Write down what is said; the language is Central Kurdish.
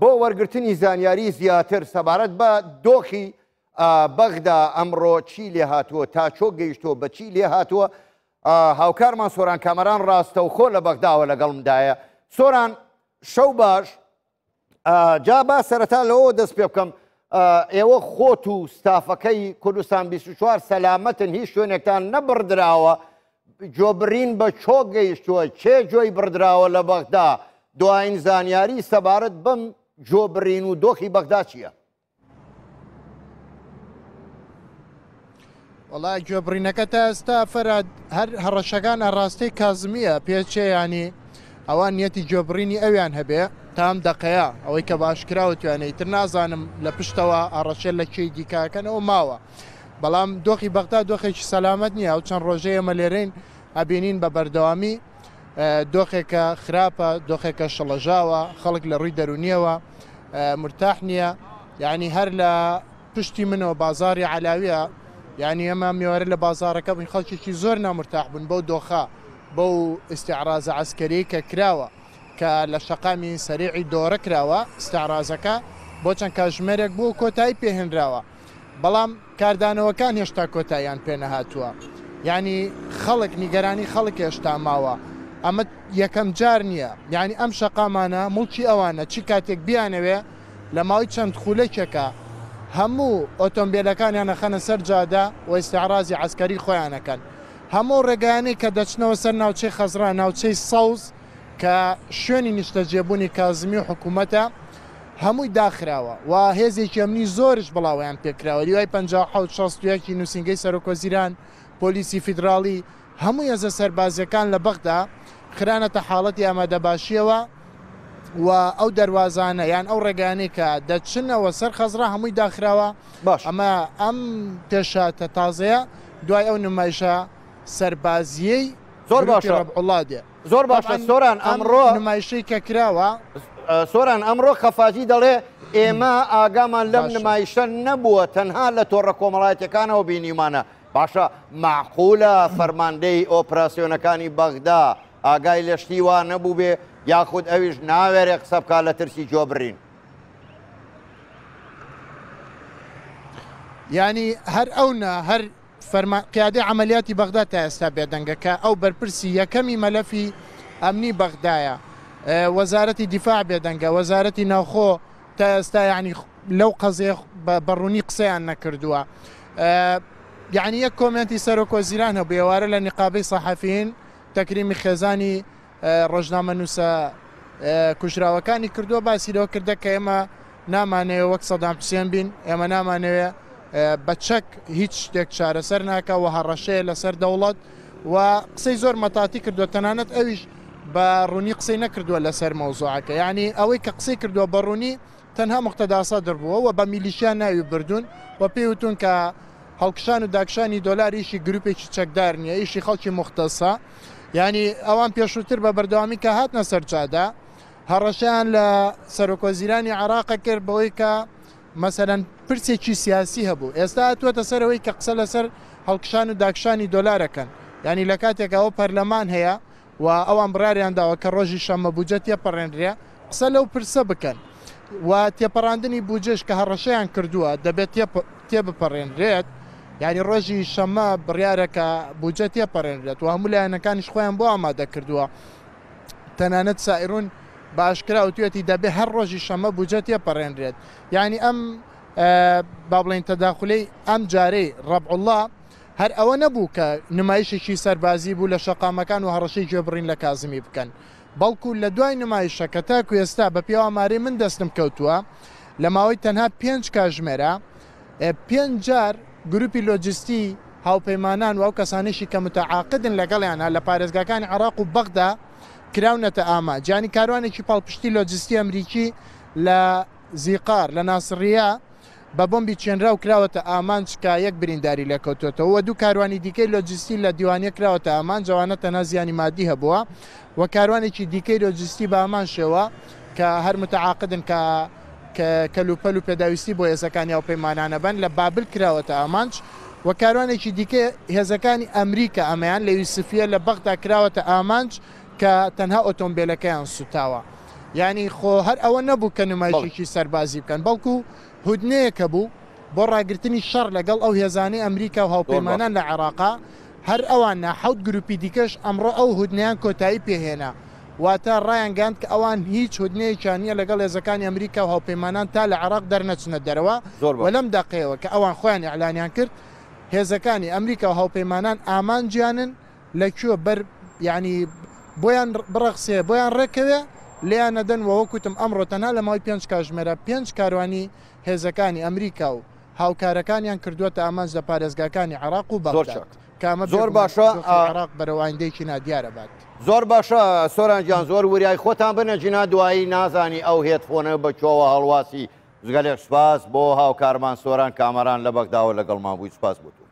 بۆ وەرگرتنی زانیاری زیاتر سەبارەت بە دۆخی بەغدا ئەمڕۆ چی لێ هاتووە تا چۆ گەیشتۆ بەچی لێ هاتووە هاوکارمان سۆران کامەران ڕاستە و خۆ لە بەغداوە لەگەڵمدایە سۆران شەو باش جا با سەرەتا لەوە دەست پێ بکەم ئێوە خۆت و ستافەکەی کوردستان 24 سەلامەتن هیچ شوێنێکتان نەبڕدراوە جۆبرین بە چۆ گەیشتووە چێ جۆی بردراوە لە بەغدا. دوایین زانیاری سەبارەت بم جۆبرین و دۆخی بەغدا چییە؟ وڵای گوێبرینەکە تا ئێستا فەراد هەر هەڕەشەکان ئەڕاستەی کازمیە پێچەیانی ئەوان نیەتی گوێبرینی ئەویان هەبێ تام دەقەیە ئەوەی کە باشکراوەتوانێت تر نازانم لە پشتەوە ئەڕەشە لە کێی دیکاکەنەوە ماوە بەڵام دۆخی بەغدا دۆخێکی سەلامت نییە ئەو چەند ڕۆژەیە مەلێرین ئەبینین بە بەردەوامی دۆخێکە خراپە دۆخێکە شەڵەژاوە خەڵک لە ڕووی دەرونیەوە مرتاح نییە یعنی هەر لە پشتی منەوە بازاری علاویە یعنی ئەمە میوارە لە بازارەکە بن خەڵکیێکی زۆر نامرتاح بوون بەو دۆخە بەو ئستعرازە ئەسکەری کە کراوە کە لە شەقامی سەریعی دۆرە کراوە ستارازەکە بۆ چەند کاتژمێرێک بوو کۆتایی پێهێنراوە بەڵام کاردانەوەکان هێشتا کۆتاییان پێنەهاتووە یعنی خەڵک نیگەرانی خەڵک هێشتا ماوە ئەمە یەکەم جار نییە یعنی ئەم شقامانە مڵکی ئەوانە چی کاتێک بیانەوێ لە ماوەی چەند خولەکێکە هەموو ئۆتۆمبیلەکانیان نەخەنە سەر جادا و ئێستاعرازی عسکەری خۆیانەکەن هەموو ڕێگانی کە دەچنەوە سەر ناوچەی خەزرا ناوچەی سەوز کە شوێنی نیشتە جێبوونی کازمی و حکوومەتە هەمووی داخراوە و هێزێکی ئەمنی زۆرش بڵاویان پێکراوە ریوای 1960 نووسنگی سەرۆکۆزیران پۆلیسی فیدراڵی هەموو یەزە سەربازیەکان لە بەغدا خرانەتە حاڵەتی ئامادەباشیەوە و ئەو دەواازانە یان ئەو ڕێگانی کە دەچنەوە سەر خەزرا هەمووی داخراوە باش ئەمە ئەم پێشاتە تازەیە دوای ئەو نمایشە سەربازیەی زۆر باشڵادێ زۆر باشە سۆران ئەمڕۆ نمایشەی کە کراوە سۆران ئەمڕۆ خەفاجی دەڵێ ئێمە ئاگامان لەم نمایشە نەبووە تەنها لە تۆڕە کۆمەڵاتەکانەوە بینیمانە پاشە معقولە فەرماندەی ئۆپراسسیۆنەکانی بەغدا ئاگای لەشتیوان نەبوو بێ یاخود ئەویش ناوێرێ قسە بکە لە ترسی جۆبرین. ینی هەر ئەونا هەر قیادی ئەعملیاتی بەغدا تا ئێستا بێدەنگەکە ئەو بەرپرسی یەکەمی مەلەفی ئەمنی بەغدایە وەزارەتی دیفاع بێدەنگە وەزارەتی ناوخۆ تا ئێستا ینی لەو قەزێ بەڕوونی قسەیان نەکردووە. یعنی یەک کۆمنتی سەر و کۆزیران هە بێوارە لە نقابەی سەحەفین تەکریمی خێزانی ڕۆژنامە نووسە کوژراوەکانی کردووە باسیرەوە کردە کە ئێمە نامانەوە وەک سەدام حوسێن بین ئێمە نامانەوێ بە چەک هیچ شتێک چارەسەر ناکەەوە هەڕەشەیە لەسەر دەوڵەت و قسەی زۆر مەتاتی کردووە تەنانەت ئەویش بە ڕوونی قسەی نەکردووە لەسەر مەوزوعەکە یعنی ئەوەی کە قسەی کردووە بە ڕوونی تەنها مختداسا دەبووە و بە میلیشیان ناوی بردون و پێوتون کە هەڵکشان و داکشانی دۆلاریشی گرروپێکی چەکدار نییە ئیشی خەڵکی مختەسا ینی ئەوان پێشووتر بە بەردەوامی کە هاتنە سەرچادا هەڕەشیان لە سەرۆکۆزیرانی عراقە کرد بەوەی کە مەسەرەن پرسێکی سیاسی هەبوو ئێستا هاتووەتە سەرەوەی کە قسە لەسەر هەڵکشان و داکشانی دۆلارەکەن ینی لە کاتێک ئەوە پەرلەمان هەیە و ئەوان بڕاریانداوە کە ڕۆژی شەممە بجە تێپەڕێنرێ قسە لەو پرسە بکەن و تێپەڕاندنی بجێش کە هەڕەشەیان کردووە دەبێت تێبپەڕێنرێت یعنی ڕۆژی شەمە بڕیارەکە بجە تێپەڕێنرێت و هەموو لایەنەکانیش خۆیان بۆ ئامادە کردووە تەنانەت سائیرون باشکرا و توێتی دەبێ هەر ڕۆژی شەمە بجە تێپەڕێنرێت یعنی ئەم با بڵێن تەداخلەی ئەم جارەی ڕەبعله هەر ئەوە نەبوو کە نمایشێکی سەربازی بوو لە شەقامەکان و هەڕەشەی گوێبڕین لە کازمی بکەن بەڵکو لە دوای نمایشەکە تاکو ئێستا بە پیاواماری من دەستم کەوتووە لە ماوەی تەنها پێنج کاژمێرە پێنج جار گروپی لۆجستی هاوپەیمانان و ئەو کەسانشی کە متەعاقدن لەگەڵیانە لە پارێزگاکانی عراق و بەغدا کراونەتە ئاما جانی کاروانێکی پاڵپشتی لۆجستی ئەمریکی لە زیقار لە ناسڕیا بە بمبی چێنرا و کراوەتە ئامان چکا یەک برینداری لەکەوتێتەوە دوو کاروانی دیکەی لۆجستی لە دیوانە کراوەتە ئامان جوانە تەنە زیانی مادی هەبووە و کاروانێکی دیکەی لۆجستی بە ئامان شێوە کە هەر متەعاقدن کە کە کەلوپەل و پێداویستی بۆ هێزەکانی ئەو پەیمانانە بن لە بابل کراوەتە ئامانچ وە کاروانێکی دیکە هێزەکانی ئەمریکا ئەمەیان لە یوسفە لە بەغدا کراوەتە ئامانچ کە تەنها ئۆتۆمبیلەکەیان سوتاوە. ینی خۆ هەر ئەوە نەبوو کە نمایشێکی سەربازی بکەن بەڵکو هودنەیەکە بوو بۆ ڕاگررتنی شەڕ لەگەڵ ئەو هێزانەی ئەمریکا و هاوپەیمانان لە عێراقا هەر ئەوان ناحوت گروپی دیکەش ئەمڕۆ ئەو هودنیان کۆتایی پێهێنا واتە ڕایانگەاند کە ئەوان هیچ هودنەیەکیان نیە لەگەڵ لێزەکانی ئەمریکا و هاوپەیمانان تا لە عراق دەرنەچنە دەرەوە زۆر لەم دقەوە کە ئەوان خۆیان ئەلانیان کرد هێزەکانی ئەمریکا و هاوپەیمانان ئامان گیانن لەکوێ بەر ینی بۆیان بڕەخسێ بۆیان ڕێکەوێ لیان نەدەن وەوەکوتم ئەمڕۆ تەنها لە ماوەی پێنج کاژمێرە پێنج کاروانی هێزەکانی ئەمریکا و هاوکارەکانیان کردووەتە ئامانج لە پارێزگاکانی عراق و بەڕچات. کامە زۆر باشە عراق بەرەوەندەیەکی نادیارە بات زۆر باشە سۆرانجان زۆر وریای خۆتان بنەجینا دوایی نازانی ئەو هێتفۆنە بە چۆوە هەڵواسی زگەلێک سپاس بۆ هاوکارمان سۆران کامەران لە بەکداوە لەگەڵمان بووی سپاس بوو